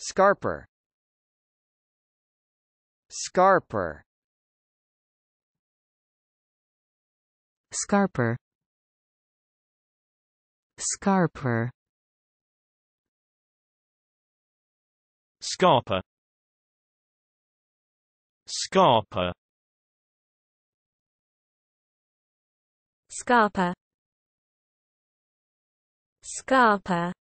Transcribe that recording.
Scarper Scarper Scarper Scarper Scarper Scarper Scarper Scarper